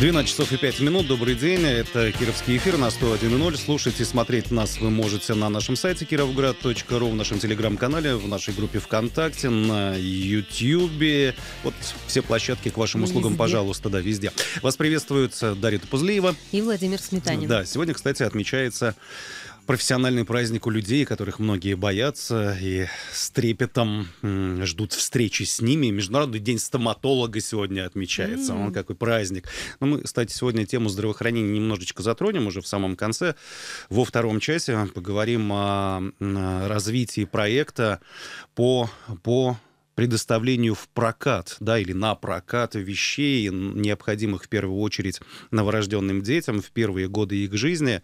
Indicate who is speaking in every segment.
Speaker 1: 12 часов и 5 минут. Добрый день. Это Кировский эфир на 101.0. Слушать и смотреть нас вы можете на нашем сайте kirovgrad.ru, в нашем телеграм-канале, в нашей группе ВКонтакте, на Ютьюбе. Вот все площадки к вашим ну, услугам, везде. пожалуйста, да, везде. Вас приветствуют Дарья Пузлеева.
Speaker 2: И Владимир Сметанин. Да,
Speaker 1: сегодня, кстати, отмечается профессиональный праздник у людей, которых многие боятся и с трепетом ждут встречи с ними. Международный день стоматолога сегодня отмечается. Mm. Он какой праздник. Но ну, мы, кстати, сегодня тему здравоохранения немножечко затронем уже в самом конце. Во втором часе поговорим о развитии проекта по, по предоставлению в прокат, да, или на прокат вещей, необходимых в первую очередь новорожденным детям в первые годы их жизни.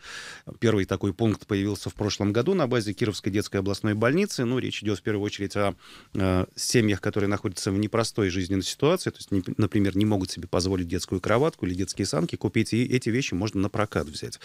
Speaker 1: Первый такой пункт появился в прошлом году на базе Кировской детской областной больницы. Ну, речь идет в первую очередь о э, семьях, которые находятся в непростой жизненной ситуации, то есть, не, например, не могут себе позволить детскую кроватку или детские санки, купить и эти вещи можно на прокат взять.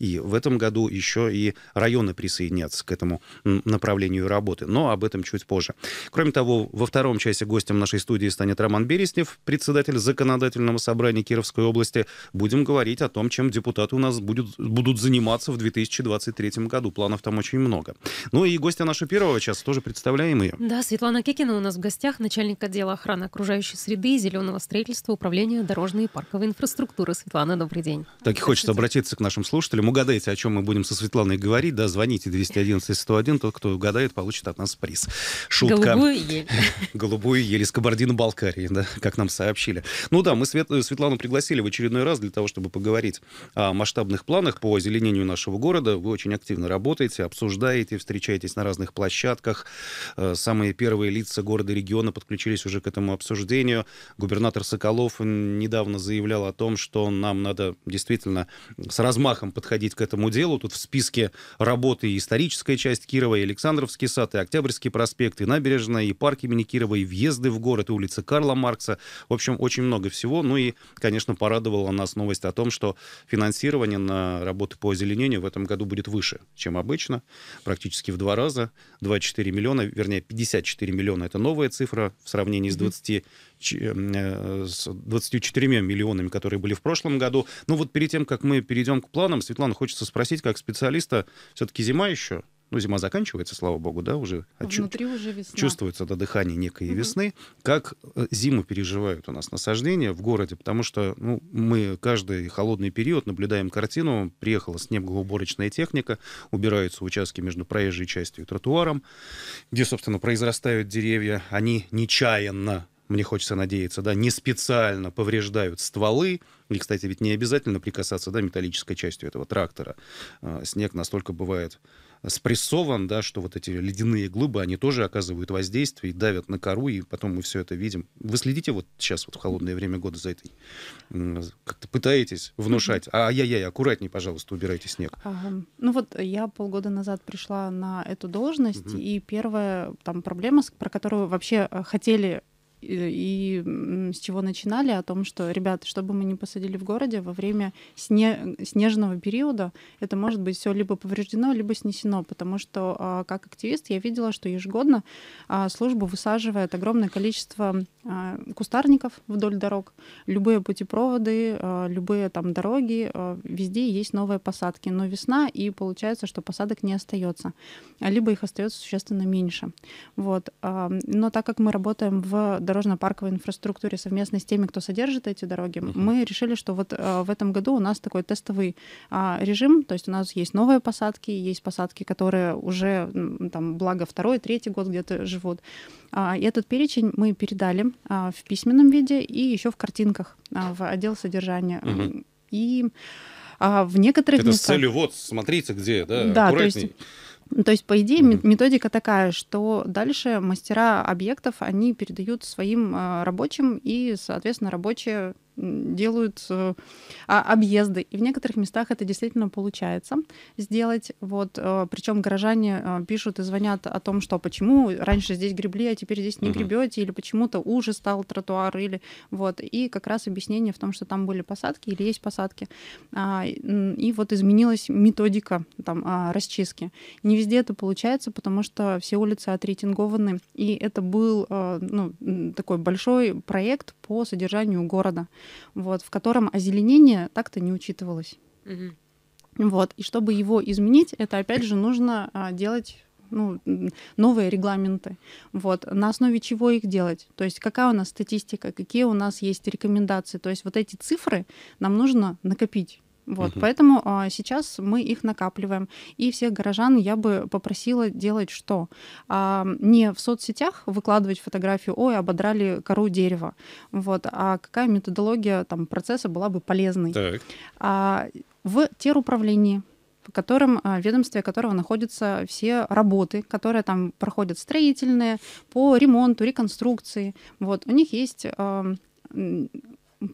Speaker 1: И в этом году еще и районы присоединятся к этому направлению работы, но об этом чуть позже. Кроме того, во втором части гостем нашей студии станет Роман Береснев, председатель Законодательного собрания Кировской области. Будем говорить о том, чем депутаты у нас будет, будут заниматься в 2023 году. Планов там очень много. Ну и гостя нашего первого часа тоже представляем ее.
Speaker 2: Да, Светлана Кекина у нас в гостях, начальник отдела охраны окружающей среды и зеленого строительства Управления дорожной и парковой инфраструктуры. Светлана, добрый день.
Speaker 1: Так и хочется обратиться к нашим слушателям. Угадайте, о чем мы будем со Светланой говорить. Да, звоните 211 101. Тот, кто угадает, получит от нас приз. Шутка. Голубую ель. Голубую ель из Кабардино-Балкарии, да, как нам сообщили. Ну да, мы Свет... Светлану пригласили в очередной раз для того, чтобы поговорить о масштабных планах по озеленению нашего города. Вы очень активно работаете, обсуждаете, встречаетесь на разных площадках. Э, самые первые лица города и региона подключились уже к этому обсуждению. Губернатор Соколов недавно заявлял о том, что нам надо действительно с размахом подходить к этому делу. Тут в списке работы и историческая часть Кирова, и Александровский сад, и Октябрьский проспект, и набережная, и парк имени Кирова и въезды в город, и улицы Карла Маркса. В общем, очень много всего. Ну и, конечно, порадовала нас новость о том, что финансирование на работы по озеленению в этом году будет выше, чем обычно, практически в два раза. 24 миллиона, вернее, 54 миллиона – это новая цифра в сравнении с 20 э, э, с 24 миллионами, которые были в прошлом году. Ну вот перед тем, как мы перейдем к планам, Светлана, хочется спросить, как специалиста, все-таки зима еще, ну, зима заканчивается, слава богу, да, уже. Внутри уже весна. Чувствуется до дыхания некой угу. весны. Как э, зиму переживают у нас насаждения в городе, потому что ну, мы каждый холодный период наблюдаем картину. Приехала снегоуборочная техника, убираются участки между проезжей частью и тротуаром, где, собственно, произрастают деревья. Они нечаянно мне хочется надеяться, да, не специально повреждают стволы. И, кстати, ведь не обязательно прикасаться, да, металлической частью этого трактора. Э, снег настолько бывает спрессован, да, что вот эти ледяные глыбы, они тоже оказывают воздействие и давят на кору, и потом мы все это видим. Вы следите вот сейчас, вот в холодное время года за этой, как-то пытаетесь внушать, а я-я-я, аккуратней, пожалуйста, убирайте снег.
Speaker 3: Ага. Ну вот я полгода назад пришла на эту должность, угу. и первая там проблема, про которую вообще э, хотели Э, и, с чего начинали, о том, что, ребята, что бы мы ни посадили в городе, во время сне, снежного периода это может быть все либо повреждено, либо снесено, потому что а, как активист я видела, что ежегодно а, служба высаживает огромное количество а, кустарников вдоль дорог, любые путепроводы, любые там дороги, везде есть новые посадки, но весна, и получается, что посадок не остается, либо их остается существенно меньше. Вот. Но так как мы работаем в дорожно-парковой инфраструктуре совместно с теми, кто содержит эти дороги, uh-huh. мы решили, что вот э, в этом году у нас такой тестовый а, режим, то есть у нас есть новые посадки, есть посадки, которые уже там благо второй, третий год где-то живут. А, и этот перечень мы передали а, в письменном виде и еще в картинках в отдел содержания. Uh-huh. И а в некоторых Это местах... с целью,
Speaker 1: вот, смотрите, где, да, да аккуратней. То есть
Speaker 3: ну, то есть, по идее, методика такая, что дальше мастера объектов, они передают своим э, рабочим, и, соответственно, рабочие делают э, а, объезды. И в некоторых местах это действительно получается сделать. Вот, э, причем горожане э, пишут и звонят о том, что почему раньше здесь гребли, а теперь здесь не гребете, или почему-то уже стал тротуар, или вот. И как раз объяснение в том, что там были посадки или есть посадки. А, и вот изменилась методика там, а, расчистки. Не везде это получается, потому что все улицы отрейтингованы, и это был ну, такой большой проект по содержанию города вот, в котором озеленение так-то не учитывалось.
Speaker 2: Угу.
Speaker 3: Вот, и чтобы его изменить, это опять же нужно а, делать ну, новые регламенты. Вот. На основе чего их делать? То есть какая у нас статистика, какие у нас есть рекомендации? То есть вот эти цифры нам нужно накопить. Вот, угу. поэтому а, сейчас мы их накапливаем. И всех горожан я бы попросила делать что? А, не в соцсетях выкладывать фотографию, ой, ободрали кору дерева, вот, а какая методология там процесса была бы полезной? Так. А, в теруправлении в котором, в а, ведомстве которого находятся все работы, которые там проходят строительные, по ремонту, реконструкции. Вот, у них есть а,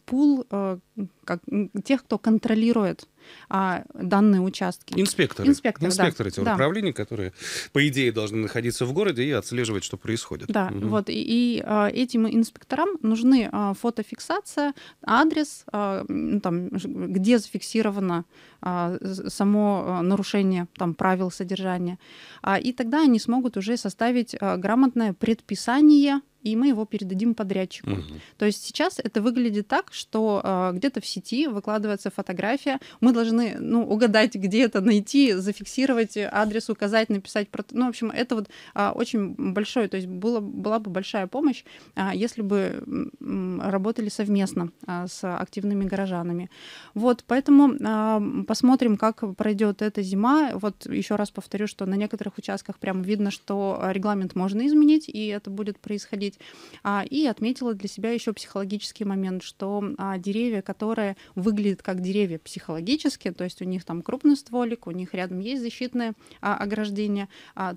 Speaker 3: пул э, как, тех, кто контролирует а, данные участки. Инспекторы. Инспекторы, Инспекторы да. тех да. управлений,
Speaker 1: которые, по идее, должны находиться в городе и отслеживать, что происходит. Да, угу. вот.
Speaker 3: И, и э, этим инспекторам нужны э, фотофиксация, адрес, там, где зафиксировано само нарушение там, правил содержания. А, и тогда они смогут уже составить грамотное предписание и мы его передадим подрядчику. Угу. То есть сейчас это выглядит так, что э, где-то в сети выкладывается фотография, мы должны ну, угадать, где это найти, зафиксировать адрес, указать, написать. Ну, в общем, это вот э, очень большое, то есть было, была бы большая помощь, э, если бы э, работали совместно э, с активными горожанами. Вот, поэтому э, посмотрим, как пройдет эта зима. Вот еще раз повторю, что на некоторых участках прямо видно, что регламент можно изменить, и это будет происходить посадить. А, и отметила для себя еще психологический момент, что а, деревья, которые выглядят как деревья психологически, то есть у них там крупный стволик, у них рядом есть защитное а, ограждение,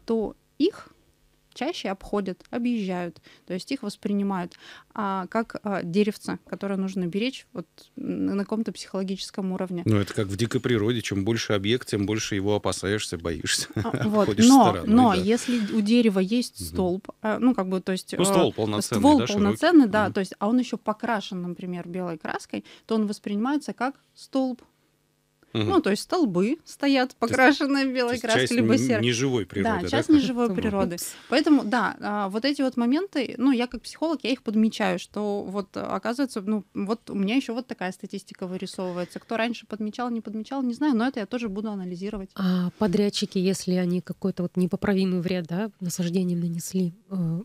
Speaker 3: то их чаще обходят, объезжают, то есть их воспринимают а, как а, деревца, которое нужно беречь вот на каком-то психологическом уровне.
Speaker 1: Ну, это как в дикой природе, чем больше объект, тем больше его опасаешься, боишься. А, вот. Но, стороной, но да.
Speaker 3: если у дерева есть угу. столб, а, ну, как бы, то есть... Ну, э, ствол полноценный, ствол да, полноценный, широкий. да, угу. то есть, а он еще покрашен, например, белой краской, то он воспринимается как столб, Угу. Ну, то есть столбы стоят, покрашенные белой краской, часть либо серой. неживой природы. Да, да? часть неживой природы. Поэтому, да, а, вот эти вот моменты, ну, я как психолог, я их подмечаю, что вот э, оказывается, ну, вот у меня еще вот такая статистика вырисовывается. Кто раньше подмечал, не подмечал, не знаю, но это я тоже буду анализировать.
Speaker 2: А подрядчики, если они какой-то вот непоправимый вред, да, насаждением нанесли, э,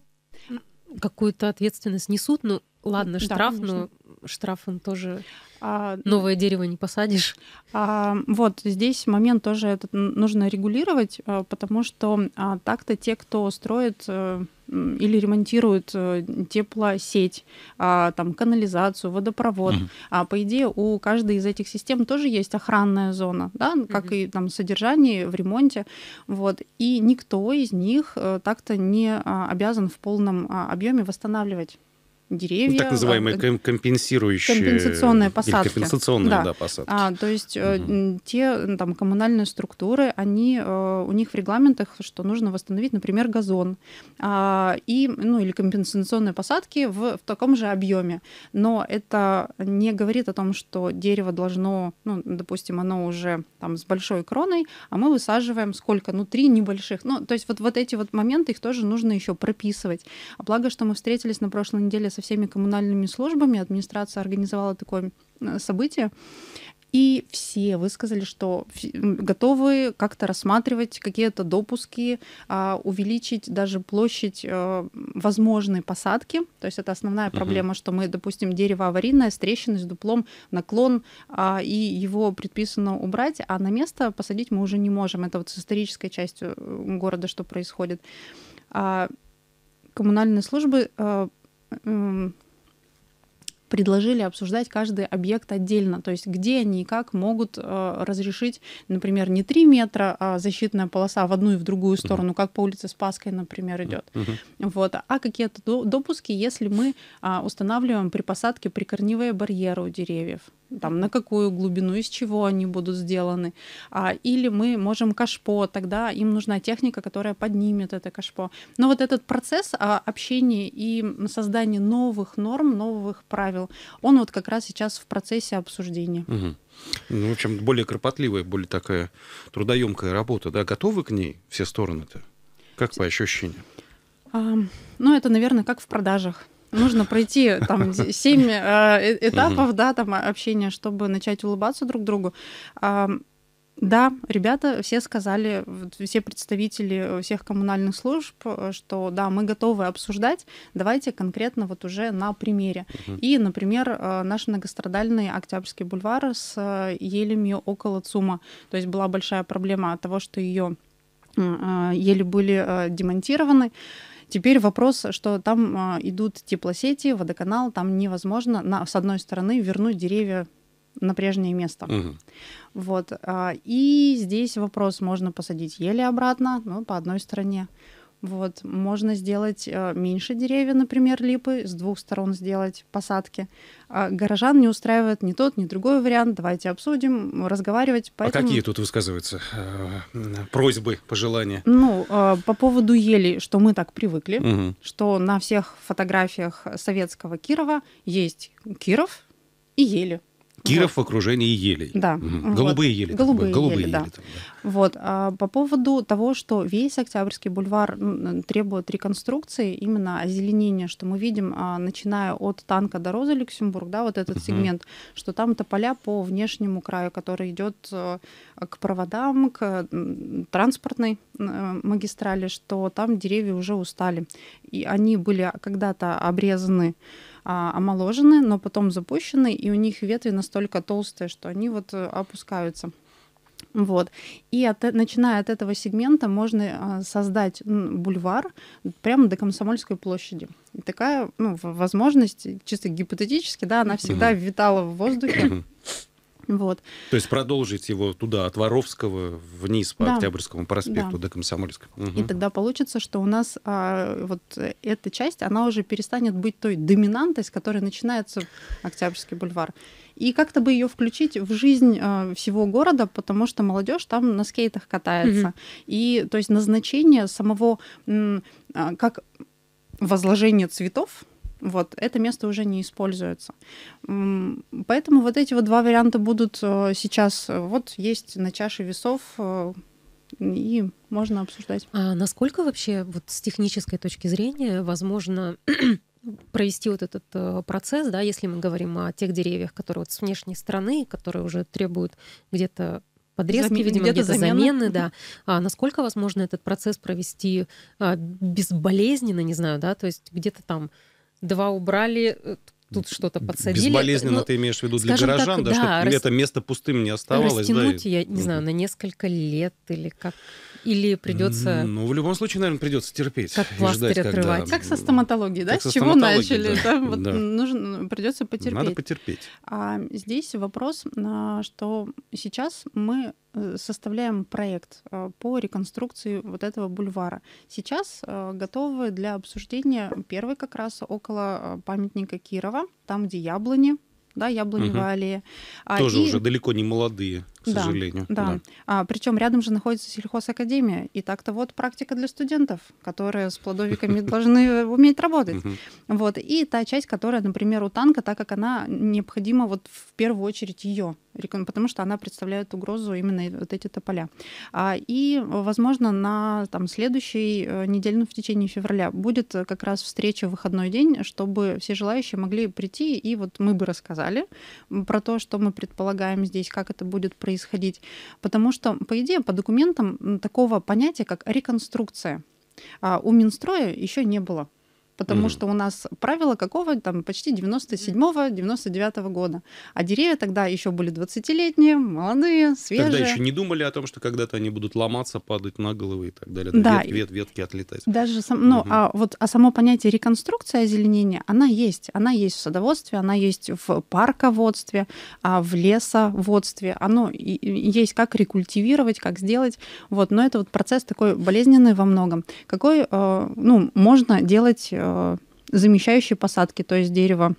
Speaker 2: какую-то ответственность несут, но Ладно, штраф, конечно. но штраф он тоже а, новое дерево не посадишь. А, вот здесь момент тоже этот нужно
Speaker 3: регулировать, э, потому что а, так-то те, кто строит э, или ремонтируют э, теплосеть, а, там, канализацию, водопровод. Угу. А по идее у каждой из этих систем тоже есть охранная зона, да, как угу. и там содержание в ремонте, вот. И никто из них так-то не а, обязан в полном а, объеме восстанавливать деревья. Так называемые э,
Speaker 1: ком- компенсирующие. Компенсационные посадки. Компенсационные, да, да посадки.
Speaker 3: А, то есть угу. те там, коммунальные структуры, они, э, у них в регламентах, что нужно восстановить, например, газон а, и, ну, или компенсационные посадки в, в таком же объеме. Но это не говорит о том, что дерево должно, ну, допустим, оно уже там с большой кроной, а мы высаживаем сколько? Ну, три небольших. Ну, то есть вот, вот эти вот моменты, их тоже нужно еще прописывать. А благо, что мы встретились на прошлой неделе с со всеми коммунальными службами. Администрация организовала такое э, событие. И все высказали, что готовы как-то рассматривать какие-то допуски, а, увеличить даже площадь э, возможной посадки. То есть это основная проблема, uh что мы, допустим, дерево аварийное с трещиной, с дуплом, наклон, а, и его предписано убрать, а на место посадить мы уже не можем. Это вот с исторической частью э, города что происходит. А, коммунальные службы Эм, предложили обсуждать каждый объект отдельно, то есть где они и как могут э, разрешить, например, не 3 метра а защитная полоса в одну и в другую сторону, uh-huh. как по улице Спаской, например, идет. Uh-huh. Вот. А какие-то допуски, если мы э, устанавливаем при посадке прикорневые барьеры у деревьев там, на какую глубину, из чего они будут сделаны. А, или мы можем кашпо, тогда им нужна техника, которая поднимет это кашпо. Но вот этот процесс а, общения и создания новых норм, новых правил, он вот как раз сейчас в процессе обсуждения.
Speaker 1: Угу. Ну, в общем, более кропотливая, более такая трудоемкая работа, да? Готовы к ней все стороны-то? Как по ощущениям?
Speaker 3: А, ну, это, наверное, как в продажах нужно пройти там семь э, э этапов, да, там а, общения, чтобы начать улыбаться друг другу. Да, ребята все сказали, все представители всех коммунальных служб, э, что да, мы готовы обсуждать, давайте конкретно вот уже на примере. Угу. И, например, э, наш многострадальный Октябрьский бульвар с елями около ЦУМа. То есть была большая проблема того, что ее ели были демонтированы. Теперь вопрос, что там а, идут теплосети, водоканал, там невозможно, на, с одной стороны, вернуть деревья на прежнее место. Угу. Вот. А, и здесь вопрос, можно посадить ели обратно, но ну, по одной стороне. Вот. Можно сделать э, меньше деревьев, например, липы, с двух сторон сделать посадки. А горожан не устраивает ни тот, ни другой вариант. Давайте обсудим, разговаривать. А Поэтому... А какие
Speaker 1: тут высказываются э, просьбы, пожелания?
Speaker 3: Ну, э, по поводу ели, что мы так привыкли, угу. что на всех фотографиях советского Кирова есть Киров и ели.
Speaker 1: Киров вот. в окружении елей. Да. Угу. Голубые ели. Голубые, голубые ели, ели, да. там,
Speaker 3: да. Вот. А, по поводу того, что весь Октябрьский бульвар требует реконструкции, именно озеленения, что мы видим, а, начиная от танка до Розы Люксембург, да, вот этот угу. сегмент, что там это поля по внешнему краю, который идет э, к проводам, к транспортной э, магистрали, что там деревья уже устали. И они были когда-то обрезаны а, омоложены, но потом запущены, и у них ветви настолько толстые, что они вот э, опускаются. Вот. И от, э, начиная от этого сегмента можно а, создать бульвар прямо до Комсомольской площади. И такая ну, возможность, чисто гипотетически, да, она всегда витала в воздухе. Вот.
Speaker 1: То есть продолжить его туда, от Воровского вниз по да. Октябрьскому проспекту да. до Комсомольского. Угу. И
Speaker 3: тогда получится, что у нас а, вот эта часть, она уже перестанет быть той доминантой, с которой начинается Октябрьский бульвар. И как-то бы ее включить в жизнь а, всего города, потому что молодежь там на скейтах катается. Угу. И то есть назначение самого, м, а, как возложение цветов вот, это место уже не используется. Поэтому вот эти вот два варианта будут э, сейчас. Э, вот есть на чаше весов э,
Speaker 2: и можно обсуждать. А насколько вообще вот с технической точки зрения возможно провести вот этот э, процесс, да, если мы говорим о тех деревьях, которые вот с внешней стороны, которые уже требуют где-то подрезки, Зам... видимо, где-то, где замены. замены, да. А насколько возможно этот процесс провести а, безболезненно, ну, не знаю, да, то есть где-то там два убрали, э, тут что-то подсадили. Безболезненно но ну, ты имеешь в виду для горожан, так, да, да, чтобы рас... это место
Speaker 1: пустым не оставалось. Растянуть, да, и... я не знаю,
Speaker 2: на несколько лет или как или придется...
Speaker 1: Ну, в любом случае, наверное, придется терпеть. Как пластырь ждать, отрывать. Когда... Как со
Speaker 2: стоматологией,
Speaker 3: да? Как С чего начали? Да, да. Вот да. Нужно, придется потерпеть. Надо потерпеть. А, здесь вопрос, а, что сейчас мы э, составляем проект э, по реконструкции вот этого бульвара. Сейчас э, готовы для обсуждения первый как раз около памятника Кирова, там, где яблони, да, яблоневая угу. аллея. А, Тоже а, и... уже далеко
Speaker 1: не молодые к сожалению. Да, да. да.
Speaker 3: А, причем рядом же находится сельхозакадемия, и так-то вот практика для студентов, которые с плодовиками должны уметь работать. Вот, и та часть, которая, например, у танка, так как она необходима вот в первую очередь ее, потому что она представляет угрозу именно вот эти тополя. А, и, возможно, на там, следующей э, неделе, ну, в течение февраля, будет как раз встреча в выходной день, чтобы все желающие могли прийти, и вот мы бы рассказали про то, что мы предполагаем здесь, как это будет происходить, происходить. Потому что, по идее, по документам такого понятия, как реконструкция, а, у Минстроя еще не было потому mm-hmm. что у нас правило какого там почти 97-99 года. А деревья тогда еще были 20-летние, молодые, свежие. Тогда еще
Speaker 1: не думали о том, что когда-то они будут ломаться, падать на головы и так далее. Да. Вет, вет, ветки отлетать. Даже сам, ну, mm-hmm. а
Speaker 3: вот а само понятие реконструкция озеленения, она есть. Она есть в садоводстве, она есть в парководстве, а, в лесоводстве. Оно есть как рекультивировать, как сделать. Вот. Но это вот процесс такой болезненный во многом. Какой, э, ну, можно делать э, Э, замещающие посадки, то есть дерево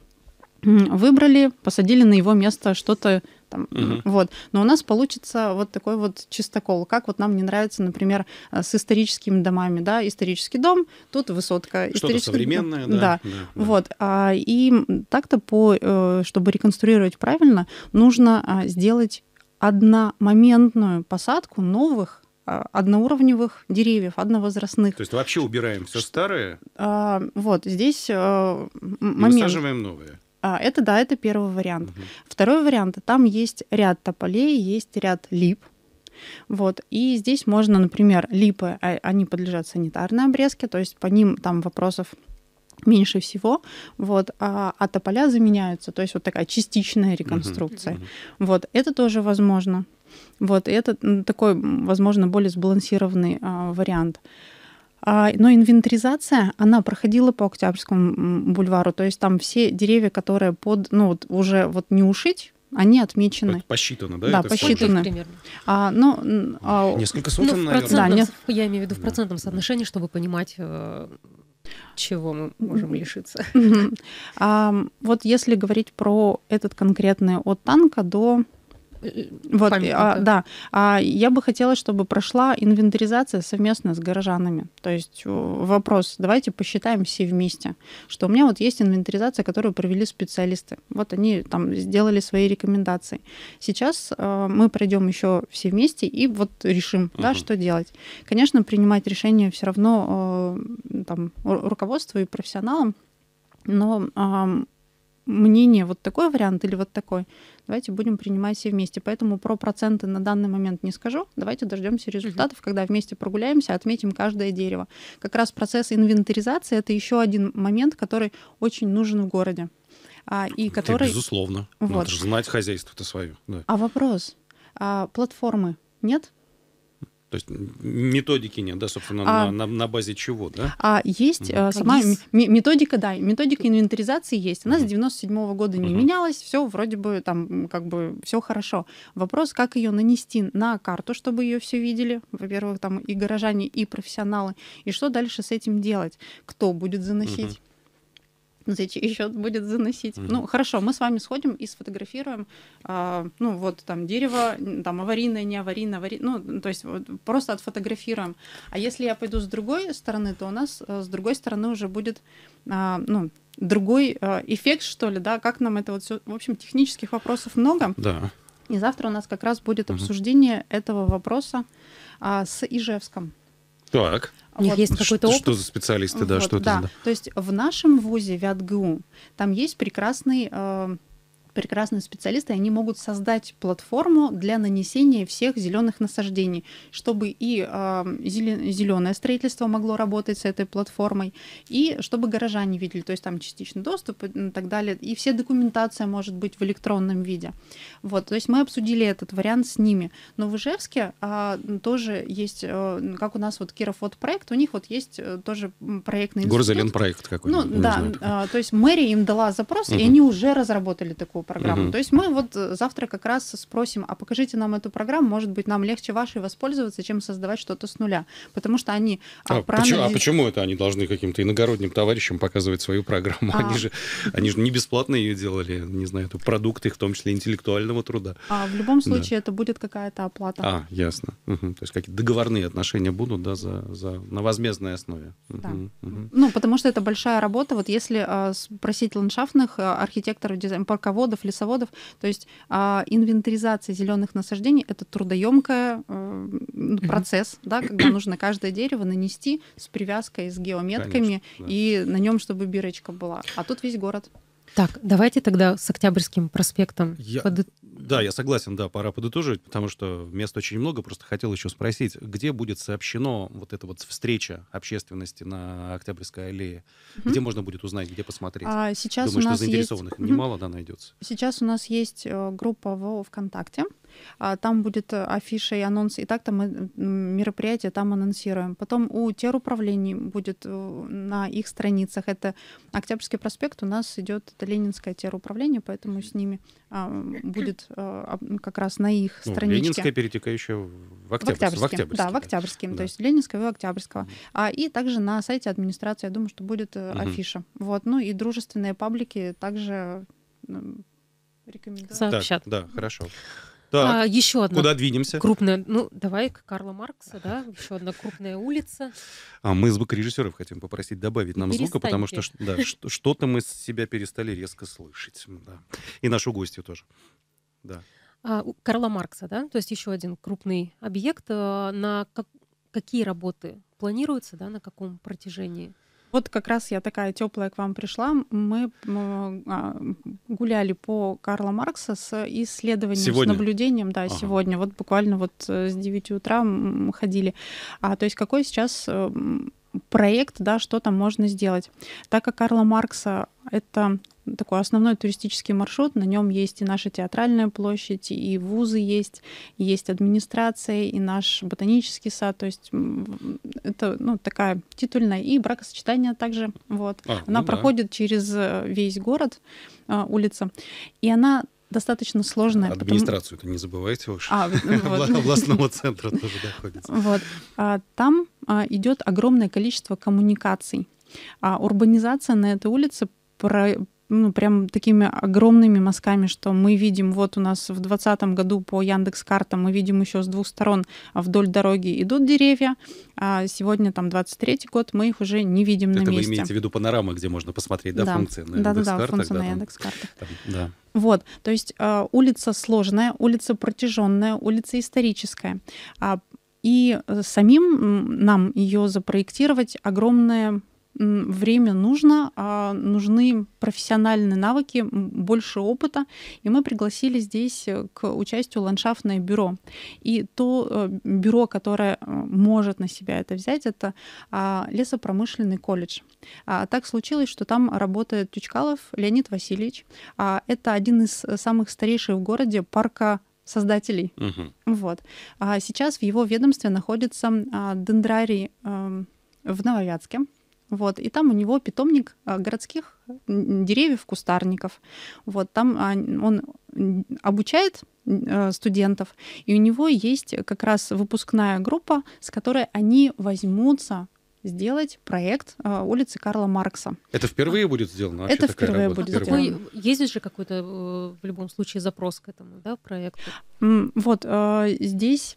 Speaker 3: выбрали, посадили на его место что-то там, угу. вот. Но у нас получится вот такой вот чистокол. Как вот нам не нравится, например, э, с историческими домами, да, исторический дом, тут высотка. Что-то исторический... современное, да. Да, да, да. вот. А, и так-то по, э, чтобы реконструировать правильно, нужно а, сделать одномоментную посадку новых Э, одноуровневых деревьев, одновозрастных.
Speaker 1: То есть вообще убираем все старое?
Speaker 3: А, вот здесь а, момент. И высаживаем новое. А, это да, это первый вариант. Угу. Второй вариант. Там есть ряд тополей, есть ряд лип. Вот. И здесь можно, например, липы, а, они подлежат санитарной обрезке, то есть по ним там вопросов меньше всего, вот, а, а тополя заменяются, то есть вот такая частичная реконструкция. Mm-hmm. Вот, это тоже возможно. Вот, и это такой, возможно, более сбалансированный а, вариант. А, но инвентаризация, она проходила по Октябрьскому бульвару, то есть там все деревья, которые под, ну вот уже вот не ушить, они отмечены. Это посчитано, да? Да, это посчитано. А, а ну, а, Несколько сотен, ну, в наверное. Да,
Speaker 2: Я имею в виду в процентном соотношении, чтобы понимать, э, чего мы можем лишиться.
Speaker 3: а, вот если говорить про этот конкретный от танка до
Speaker 2: вот, а,
Speaker 3: да. А я бы хотела, чтобы прошла инвентаризация совместно с горожанами. То есть э, вопрос, давайте посчитаем все вместе, что у меня вот есть инвентаризация, которую провели специалисты. Вот они там сделали свои рекомендации. Сейчас э, мы пройдем еще все вместе и вот решим, угу. да, что делать. Конечно, принимать решение все равно э, там руководству и профессионалам, но э, мнение вот такой вариант или вот такой. Давайте будем принимать все вместе. Поэтому про проценты на данный момент не скажу. Давайте дождемся результатов, угу. когда вместе прогуляемся, отметим каждое дерево. Как раз процесс инвентаризации это еще один момент, который очень нужен в городе. А, и который... Да, безусловно. Ну, вот. Надо же
Speaker 1: знать хозяйство-то свое. Да. А
Speaker 3: вопрос. А, платформы нет?
Speaker 1: То есть методики нет, да, собственно, а, на, на, на базе чего, да? А есть угу. сама
Speaker 3: методика, да, методика инвентаризации есть. Она угу. с 97 -го года не угу. менялась, все вроде бы там как бы все хорошо. Вопрос, как ее нанести на карту, чтобы ее все видели. Во-первых, там и горожане, и профессионалы. И что дальше с этим делать? Кто будет заносить? Угу. еще будет заносить. Mm-hmm. Ну, хорошо, мы с вами сходим и сфотографируем, э, ну, вот там дерево, там аварийное, не аварийное, аварийное, ну, то есть вот, просто отфотографируем. А если я пойду с другой стороны, то у нас э, с другой стороны уже будет, э, ну, другой э, эффект, что ли, да, как нам это вот все, в общем, технических вопросов много. Да. И завтра у нас как раз будет mm-hmm. обсуждение этого вопроса э, с Ижевском.
Speaker 1: Так. У них вот. есть какой-то опыт. Что за специалисты, да, вот, что это? Да. да.
Speaker 3: То есть в нашем вузе, в ВятГУ, там есть прекрасный э, прекрасные специалисты, они могут создать платформу для нанесения всех зеленых насаждений, чтобы и э, зеленое строительство могло работать с этой платформой, и чтобы горожане видели, то есть там частичный доступ и так далее, и вся документация может быть в электронном виде. Вот, то есть мы обсудили этот вариант с ними. Но в Ижевске э, тоже есть, э, как у нас вот Киров проект, у них вот есть э, тоже проектный институт. Горзелен проект какой-то. Ну, да, э, то есть мэрия им дала запрос, угу. и они уже разработали такую такую программу. Угу. То есть мы вот э, завтра как раз спросим, а покажите нам эту программу, может быть, нам легче вашей воспользоваться, чем создавать что-то с нуля. Потому что они... А, проанализ... почему, а почему
Speaker 1: это они должны каким-то иногородним товарищам показывать свою программу? А... Они, же, они же не бесплатно ее делали, не знаю, это продукты их, в том числе интеллектуального труда. А в любом случае
Speaker 3: да. это будет какая-то оплата. А,
Speaker 1: ясно. Угу. То есть какие-то договорные отношения будут, да, за, за, на возмездной основе. Да. Угу. Угу.
Speaker 3: Ну, потому что это большая работа. Вот если э, спросить ландшафтных э, архитекторов, дизайн, парководов, огородов, лесоводов. То есть а, инвентаризация зеленых насаждений это трудоемкая э, процесс, mm-hmm. да, когда нужно каждое дерево нанести с привязкой, с геометками Конечно, да. и на нем, чтобы бирочка
Speaker 2: была. А тут весь город. Так, давайте тогда с Октябрьским проспектом. Я, Под...
Speaker 1: Да, я согласен, да, пора подытожить, потому что мест очень много. Просто хотел еще спросить, где будет сообщено вот эта вот встреча общественности на Октябрьской аллее? Угу. Где можно будет узнать, где посмотреть? А сейчас Думаю, у нас что заинтересованных есть... немало, да, найдется.
Speaker 3: Сейчас у нас есть э, группа в ВКонтакте. А, там будет э, афиша и анонс, и так там мы мероприятие там анонсируем. Потом у теруправлений будет э, на их страницах, это Октябрьский проспект, у нас идет это Ленинское теруправление, поэтому с ними а, будет э, как раз на их ну, страничке. Ленинское, перетекающее
Speaker 1: в Октябрьский. В да, в
Speaker 3: Октябрьском, да. то есть Ленинского и Октябрьского. А, и также на сайте администрации, я думаю, что будет угу. афиша. Вот, ну и дружественные паблики также рекомендую. Сообщат.
Speaker 1: Так, да, хорошо. Так, а, еще одна. Куда двинемся? Крупная,
Speaker 2: ну, давай к Карла Маркса, да, еще одна крупная улица.
Speaker 1: А мы звукорежиссеров хотим попросить добавить нам Перестаньте. звука, потому что да, что-то мы с себя перестали резко слышать. Да. И нашу гостью тоже. Да.
Speaker 2: А, у Карла Маркса, да, то есть еще один крупный объект. А, на как, какие работы планируются, да, на каком протяжении? Вот как раз я такая теплая к вам
Speaker 3: пришла. Мы а, гуляли по Карла Маркса с исследованием, сегодня? с наблюдением, да, ага. сегодня. Вот буквально вот э, с 9 утра ходили. А, то есть какой сейчас э, проект, да, что там можно сделать. Так как Карла Маркса это такой основной туристический маршрут. На нем есть и наша театральная площадь, и вузы есть, есть администрация, и наш ботанический сад. То есть это ну, такая титульная. И бракосочетание также. Вот. А, она ну проходит да. через э, весь город, э, улица. И она достаточно сложная. Администрацию потому... не забывайте уж. А, вот. Ну
Speaker 1: областного центра тоже доходит. Вот.
Speaker 3: А, там а, идет огромное количество коммуникаций. А урбанизация на этой улице ну, прям такими огромными мазками, что мы видим, вот у нас в 2020 году по Яндекс картам мы видим еще с двух сторон вдоль дороги идут деревья, а сегодня там 23 год, мы их уже не видим Это на месте. Это вы имеете
Speaker 1: в виду панорамы, где можно посмотреть, да, да. функции на да, Яндекс-картах? Да, да, функции да, на яндекс да.
Speaker 3: Вот, то есть э, улица сложная, улица протяженная, улица историческая. А, и э, самим нам ее запроектировать огромное время нужно, а нужны профессиональные навыки, больше опыта. И мы пригласили здесь э, к участию ландшафтное бюро. И то э, бюро, которое э, может на себя это взять, это а, лесопромышленный колледж. А, так случилось, что там работает Тючкалов Леонид Васильевич. А, это один из самых старейших в городе парка создателей. Угу. Вот. Сейчас в его ведомстве находится дендрарий эм, в Нововятске. Вот, и там у него питомник а, городских деревьев, кустарников. Вот, там а, он обучает а, студентов, и у него есть как раз выпускная группа, с которой они возьмутся сделать проект э, улицы Карла Маркса.
Speaker 1: Это впервые будет сделано? это впервые работа? будет сделано. Ну,
Speaker 3: есть же какой-то э, в любом случае запрос к этому да, проекту? Вот э, здесь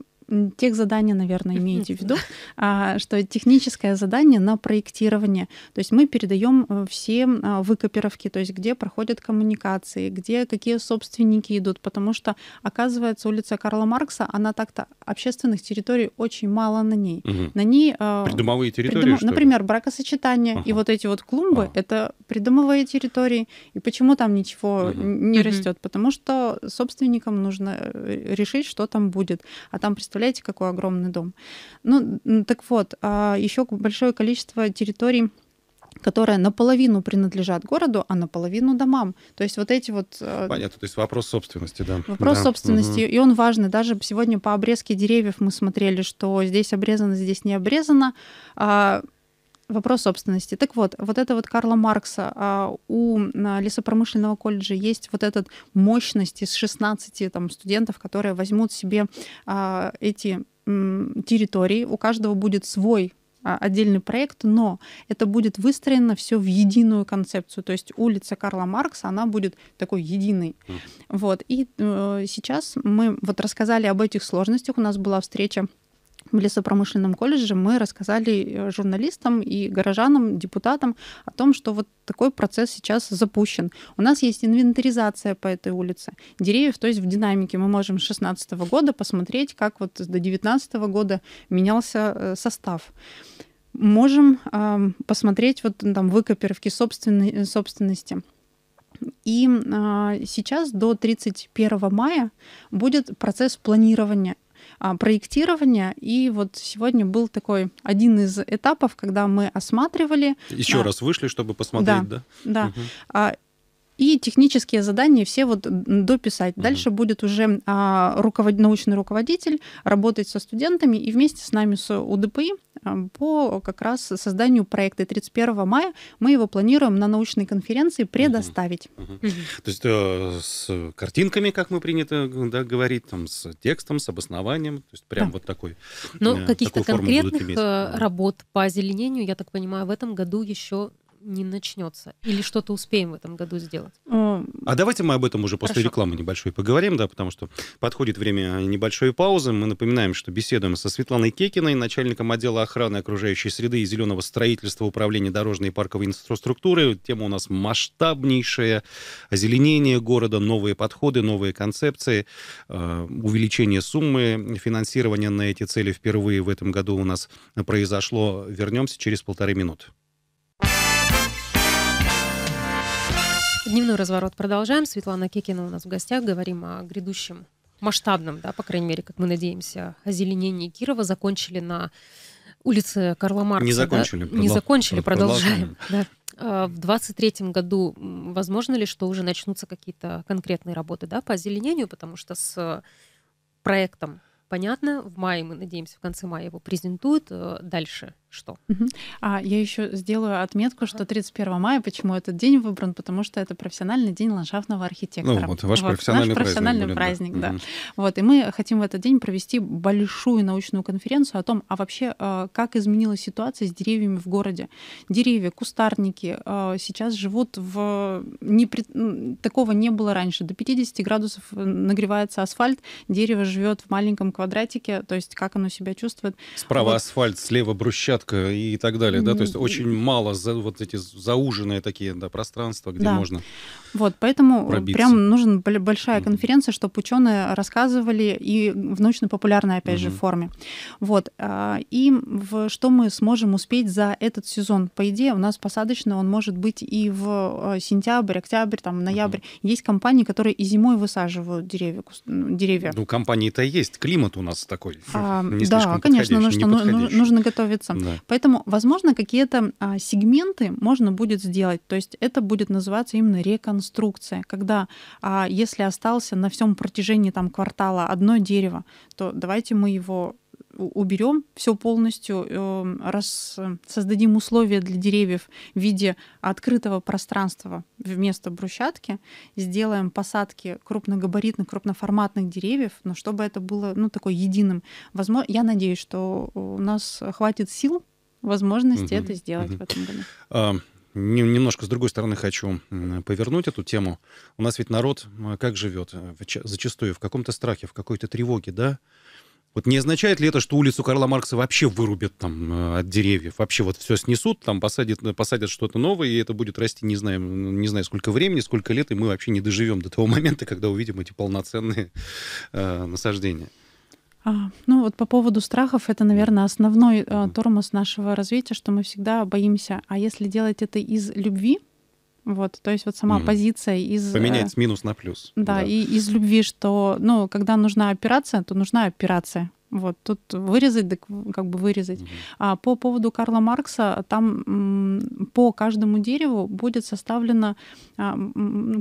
Speaker 3: тех задания, наверное, имеете в виду, а, что техническое задание на проектирование. То есть мы передаем э, все а, выкопировки, то есть где проходят коммуникации, где какие собственники идут, потому что, оказывается, улица Карла Маркса, она так-то общественных территорий очень мало на ней. Угу. На ней... А, придумовые территории, придум... Например, бракосочетание ага. и вот эти вот клумбы, ага. это придумовые территории. И почему там ничего угу. не угу. растет? Потому что собственникам нужно э, решить, что там будет. А там, представляете, Представляете, какой огромный дом? Ну, так вот, а, еще большое количество территорий которые наполовину принадлежат городу, а наполовину домам. То есть вот эти вот... Э, Понятно,
Speaker 1: то есть вопрос собственности, да. Вопрос да. собственности, угу. и
Speaker 3: он важный. Даже сегодня по обрезке деревьев мы смотрели, что здесь обрезано, здесь не обрезано. А, Вопрос собственности. Так вот, вот это вот Карла Маркса. А, у а, лесопромышленного колледжа есть вот этот мощность из 16 там, студентов, которые возьмут себе а, эти территории. У каждого будет свой отдельный проект, но это будет выстроено все в единую концепцию. То есть улица Карла Маркса, она будет такой единой. Mm. Вот. И э, сейчас мы вот рассказали об этих сложностях. У нас была встреча в лесопромышленном колледже мы рассказали э, журналистам и горожанам, депутатам о том, что вот такой процесс сейчас запущен. У нас есть инвентаризация по этой улице деревьев, то есть в динамике мы можем с 2016 года посмотреть, как вот до 2019 года менялся э, состав можем э, посмотреть вот там выкопировки собственной, э, собственности. И э, сейчас до 31 мая будет процесс планирования а, проектирования. И вот сегодня был такой один из этапов, когда мы осматривали.
Speaker 1: Еще а, раз вышли, чтобы посмотреть, да?
Speaker 3: Да. да. Угу и технические задания все вот дописать. Дальше mm-hmm. будет уже а, руковод... научный руководитель работать со студентами и вместе с нами с УДПИ а, по как раз созданию проекта. 31 мая мы его планируем на научной конференции предоставить. Mm-hmm. Mm-hmm.
Speaker 1: То есть э, с картинками, как мы принято э, да, говорить, там, с текстом, с обоснованием, то есть прям да. вот такой. Но э, каких-то конкретных э,
Speaker 2: работ по озеленению, я так понимаю, в этом году еще не начнется? Или что-то успеем в этом году сделать? А
Speaker 1: давайте мы об этом уже после Хорошо. рекламы небольшой поговорим, да, потому что подходит время небольшой паузы. Мы напоминаем, что беседуем со Светланой Кекиной, начальником отдела охраны окружающей среды и зеленого строительства Управления дорожной и парковой инфраструктуры. Тема у нас масштабнейшая. Озеленение города, новые подходы, новые концепции, э, увеличение суммы финансирования на эти цели впервые в этом году у нас произошло. Вернемся через полторы минуты.
Speaker 2: Дневной разворот продолжаем. Светлана Кекина у нас в гостях. Говорим о грядущем масштабном, да, по крайней мере, как мы надеемся, озеленении Кирова. Закончили на улице Карла Маркса. Не закончили. Да? Не закончили, продолжаем. продолжаем. Да. А, в 23 году возможно ли, что уже начнутся какие-то конкретные работы да, по озеленению, потому что с проектом понятно, в мае, мы надеемся, в конце мая его презентуют. Э, дальше что. А я еще сделаю отметку, что 31 мая, почему этот
Speaker 3: день выбран, потому что это профессиональный день ландшафтного архитектора. Ну, вот ваш вот, профессиональный наш профессиональный праздник, будет, да. да. Угу. Вот, и мы хотим в этот день провести большую научную конференцию о том, а вообще, э, как изменилась ситуация с деревьями в городе. Деревья, кустарники э, сейчас живут в... Такого не было раньше. До 50 градусов э, нагревается асфальт, дерево живет в маленьком квадратике, то есть как оно себя чувствует.
Speaker 1: Справа вот. асфальт, слева брусчатка площадка и так далее, да, то есть очень мало за, вот эти зауженные такие да, пространства, где да. можно
Speaker 3: Вот, поэтому пробиться. прям нужен большая конференция, чтобы ученые рассказывали и в научно-популярной, опять угу. же, форме. Вот, а, и в, что мы сможем успеть за этот сезон? По идее, у нас посадочно он может быть и в э, сентябрь, октябрь, там, ноябрь. Угу. Есть компании, которые и зимой высаживают деревья. деревья.
Speaker 1: Ну, компании-то есть, климат у нас такой, а, не Да, конечно, нужно, ну, ну, нужно
Speaker 3: готовиться. Да. Поэтому, возможно, какие-то а, сегменты можно будет сделать. То есть это будет называться именно реконструкция, когда а, если остался на всем протяжении там квартала одно дерево, то давайте мы его уберем все полностью, э, раз, э, создадим условия для деревьев в виде открытого пространства вместо брусчатки, сделаем посадки крупногабаритных, крупноформатных деревьев, но чтобы это было ну, такой единым. Возможно, я надеюсь, что у нас хватит сил, возможности угу, это сделать угу. в этом году.
Speaker 1: А, немножко с другой стороны хочу повернуть эту тему. У нас ведь народ как живет? Э, зачастую в каком-то страхе, в какой-то тревоге, да? Вот не означает ли это, что улицу Карла Маркса вообще вырубят там э, от деревьев? Вообще вот все снесут, там посадят, э, посадят что-то новое, и это будет расти не знаю, не знаю сколько времени, сколько лет, и мы вообще не доживем до того момента, когда увидим эти полноценные э, насаждения.
Speaker 3: А, ну вот по поводу страхов, это, наверное, основной э, тормоз нашего развития, что мы всегда боимся. А если делать это из любви, вот, то есть вот сама mm. позиция из... Поменять э, минус на плюс. Да, да, и из любви, что, ну, когда нужна операция, то нужна операция. Вот тут вырезать, так как бы вырезать. Угу. А по поводу Карла Маркса, там м, по каждому дереву будет составлен а,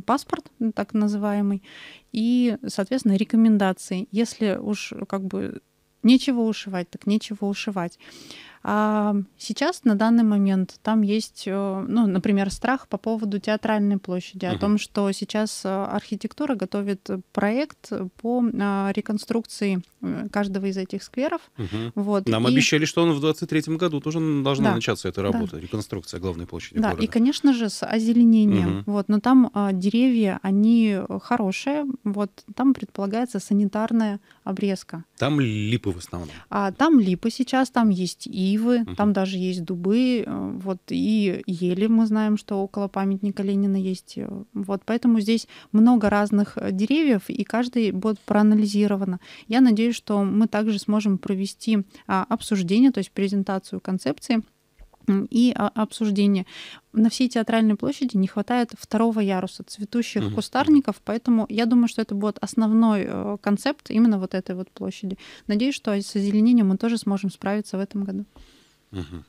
Speaker 3: паспорт, так называемый, и, соответственно, рекомендации. Если уж как бы нечего ушивать, так нечего ушивать. А сейчас, на данный момент, там есть, э, ну, например, страх по поводу театральной площади, угу. о том, что сейчас э, архитектура готовит э, проект по а, реконструкции каждого из этих скверов.
Speaker 1: Угу. Вот. Нам и... обещали, что он в 23 году тоже должна да. начаться эта работа, да. реконструкция главной площади да. города. И,
Speaker 3: конечно же, с озеленением. Угу. Вот. Но там а, деревья, они э, хорошие, вот там предполагается санитарная обрезка.
Speaker 1: Там липы в основном.
Speaker 3: А, там липы сейчас, там есть ивы, угу. там даже есть дубы, э, вот и ели мы знаем, что около памятника Ленина есть. Э, вот поэтому здесь много разных деревьев, и каждый будет проанализировано. Я надеюсь, что мы также сможем провести а, обсуждение, то есть презентацию концепции и а, обсуждение. На всей театральной площади не хватает второго яруса цветущих угу. кустарников, поэтому я думаю, что это будет основной э, концепт именно вот этой вот площади. Надеюсь, что с озеленением мы тоже сможем справиться в этом году.
Speaker 1: Угу.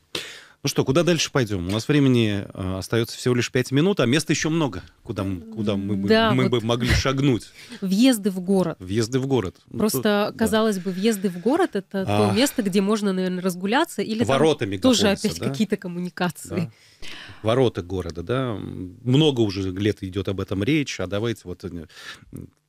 Speaker 1: Ну что, куда дальше пойдем? У нас времени э, остается всего лишь 5 минут, а места еще много, куда, куда мы, бы, да, мы вот бы могли шагнуть.
Speaker 2: Въезды в город.
Speaker 1: Въезды в город. Ну, Просто,
Speaker 2: ну, казалось да. бы, въезды в город это а... то место, где можно, наверное, разгуляться. Или Воротами тоже опять да? какие-то коммуникации. Да.
Speaker 1: Ворота города, да. Много уже лет идет об этом речь, а давайте вот э,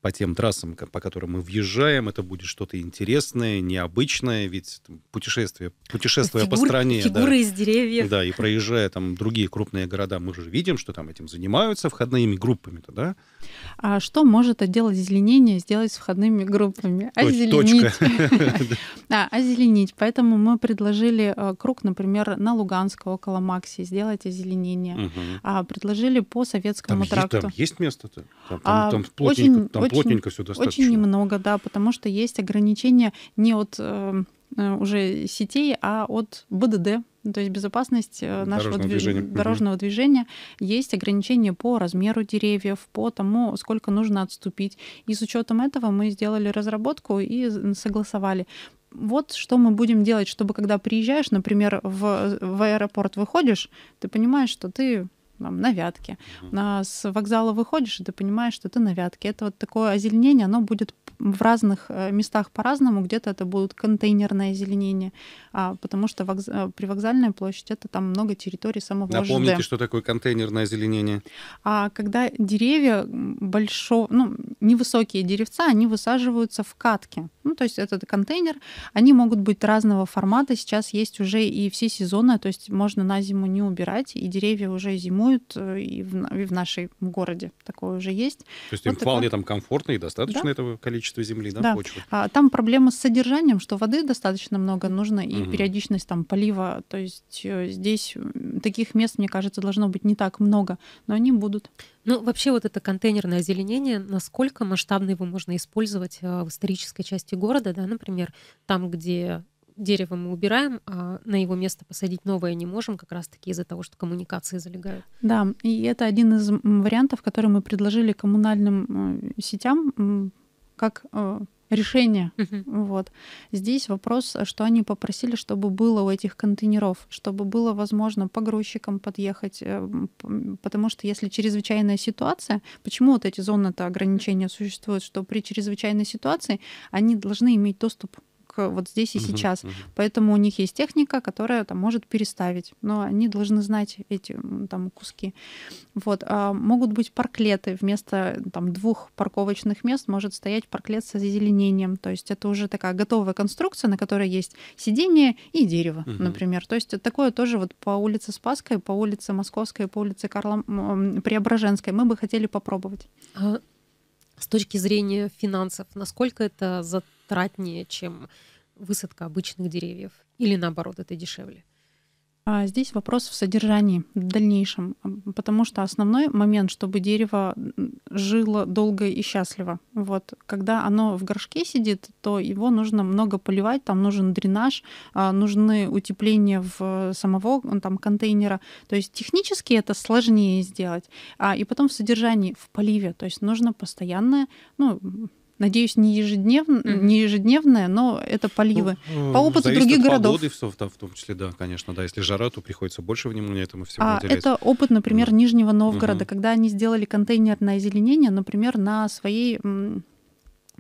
Speaker 1: по тем трассам, по которым мы въезжаем, это будет что-то интересное, необычное, ведь там, путешествие, путешествуя Фигур, по стране... Фигуры да, из деревьев. Да, и проезжая там другие крупные города, мы же видим, что там этим занимаются входными группами-то, да?
Speaker 3: А что может отдел озеленения сделать с входными группами? Озеленить. Озеленить. Поэтому мы предложили э, круг, например, на Луганском около Макси, сделать озеленение. А предложили по советскому тракту. Там
Speaker 1: есть место-то? Там а, плотненько плотненько все достаточно. Очень
Speaker 3: немного, да, потому что есть ограничения не от э, э, уже сетей, а от БДД, то есть безопасность э, нашего дорожного, движ... движения. дорожного движения. Есть ограничения по размеру деревьев, по тому, сколько нужно отступить. И с учетом этого мы сделали разработку и согласовали. Вот что мы будем делать, чтобы когда приезжаешь, например, в, в аэропорт выходишь, ты понимаешь, что ты там, на вятке. А с вокзала выходишь, и ты понимаешь, что ты на вятке. Это вот такое озеленение, оно будет в разных э, местах по-разному. Где-то это будут контейнерное озеленение, а, потому что вокз... Э, привокзальная площадь — это там много территорий самого Напомните, ЖД. что
Speaker 1: такое контейнерное озеленение?
Speaker 3: А когда деревья большого, ну, невысокие деревца, они высаживаются в катке. Ну, то есть этот контейнер, они могут быть разного формата. Сейчас есть уже и все сезоны, то есть можно на зиму не убирать, и деревья уже зимуют э, и в, и в нашей городе такое уже есть. То есть вот им вполне вот... там
Speaker 1: комфортно и достаточно да? этого количества земли, да, да. почвы?
Speaker 3: А, там проблема с содержанием, что воды достаточно много нужно, и угу. периодичность там
Speaker 2: полива. То есть э, здесь таких мест, мне кажется, должно быть не так много, но они будут. Ну, вообще вот это контейнерное озеленение, насколько масштабно его можно использовать э, в исторической части части города, да, например, там, где дерево мы убираем, а на его место посадить новое не можем, как раз-таки из-за того, что коммуникации залегают.
Speaker 3: Да, и это один из вариантов, который мы предложили коммунальным э, сетям, как э, решение. Угу. Вот. Здесь вопрос, а что они попросили, чтобы было у этих контейнеров, чтобы было возможно погрузчикам подъехать, э, потому что если чрезвычайная ситуация, почему вот эти зоны-то ограничения существуют, что при чрезвычайной ситуации они должны иметь доступ вот здесь и угу, сейчас. Угу. Поэтому у них есть техника, которая там может переставить, но они должны знать эти там куски. Вот. А могут быть парклеты. Вместо там двух парковочных мест может стоять парклет с озеленением. То есть это уже такая готовая конструкция, на которой есть сиденье и дерево, угу. например. То есть такое тоже вот по улице Спасской, по улице Московской, по улице Карла Преображенской мы бы хотели попробовать. А
Speaker 2: с точки зрения финансов, насколько это за затратнее, чем высадка обычных деревьев? Или наоборот, это дешевле?
Speaker 3: А, здесь вопрос в содержании в дальнейшем, потому что основной момент, чтобы дерево жило долго и счастливо. Вот, когда оно в горшке сидит, то его нужно много поливать, там нужен дренаж, а, нужны утепления в э, самого там, контейнера. То есть технически это сложнее сделать. А, и потом в содержании, в поливе. То есть нужно постоянное, ну, Надеюсь, не, ежедневно, mm-hmm. не ежедневное, но это поливы. Ну, По опыту других от городов.
Speaker 1: Погоды, в том числе, да, конечно, да. Если жара, то приходится больше внимания этому всему а, уделять. Это
Speaker 3: опыт, например, mm-hmm. Нижнего Новгорода, mm-hmm. когда они сделали контейнерное озеленение, например, на своей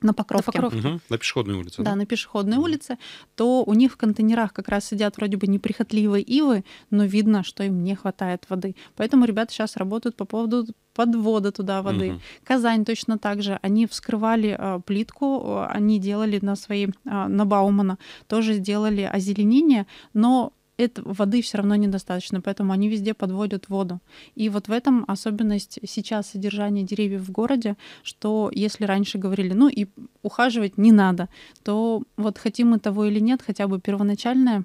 Speaker 3: на Покровке. На Угу.
Speaker 1: На пешеходной улице. Да, да? на
Speaker 3: пешеходной угу. улице, то у них в контейнерах как раз сидят вроде бы неприхотливые ивы, но видно, что им не хватает воды. Поэтому ребята сейчас работают по поводу подвода туда воды. Угу. Казань точно так же. Они вскрывали э, плитку, а, они делали на своей э, на Баумана, тоже сделали озеленение, но это, воды все равно недостаточно, поэтому они везде подводят воду. И вот в этом особенность сейчас содержания деревьев в городе, что если раньше говорили, ну и ухаживать не надо, то вот хотим мы того или нет, хотя бы первоначальное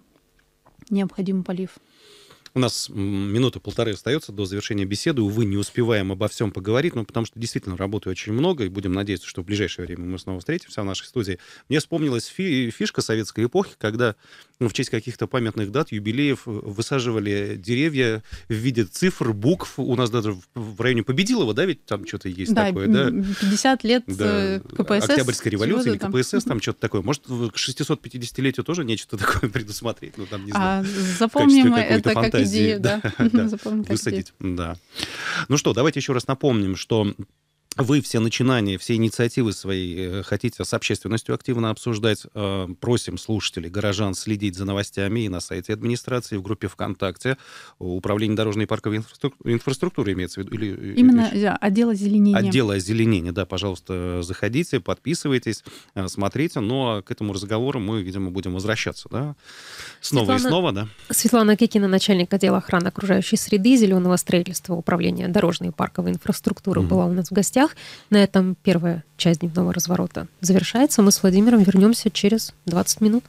Speaker 3: необходим полив.
Speaker 1: У нас минута полторы остается до завершения беседы. Увы, не успеваем обо всем поговорить, но потому что действительно работы очень много, и будем надеяться, что в ближайшее время мы снова встретимся в нашей студии. Мне вспомнилась фи фишка советской эпохи, когда ну, в честь каких-то памятных дат, юбилеев э, высаживали деревья в виде цифр, букв. У нас даже в районе Победилова, да, ведь там что-то есть да, такое, да?
Speaker 3: 50 лет да. Э, КПСС. Октябрьской революции или КПСС,
Speaker 1: там что-то такое. Может, к 650-летию тоже нечто такое предусмотреть? Ну, там, не а, знаю, а, запомним это как фантазии фантазии. Идею, да, да, да. высадить. Да. Ну что, давайте еще раз напомним, что вы все начинания, все инициативы свои э, хотите с общественностью активно обсуждать. Э, просим слушателей, горожан следить за новостями и на сайте администрации, в группе ВКонтакте. Управление дорожной и парковой инфраструктуры имеется в виду? Или, э, Именно или...
Speaker 3: отдел озеленения. Отдел
Speaker 1: озеленения, да, пожалуйста, заходите, подписывайтесь, смотрите. Но ну, а к этому разговору мы, видимо, будем возвращаться, да? Снова Светлана... и снова, да?
Speaker 2: Светлана Кекина, начальник отдела охраны окружающей среды, зеленого строительства, управления дорожной и парковой инфраструктуры, mm-hmm. была у нас в гостях новостях. На этом первая часть дневного разворота завершается. Мы с Владимиром вернемся через 20 минут.